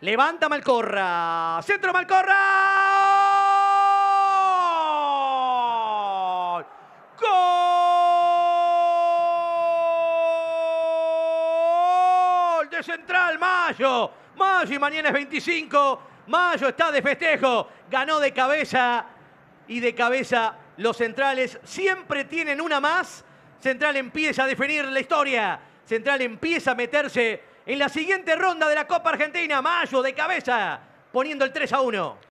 Levanta Malcorra. Centro Malcorra. Gol de Central Mayo. Mayo y mañana es 25. Mayo está de festejo. Ganó de cabeza y de cabeza los centrales. Siempre tienen una más. Central empieza a definir la historia. Central empieza a meterse en la siguiente ronda de la Copa Argentina. Mayo de cabeza, poniendo el 3 a 1.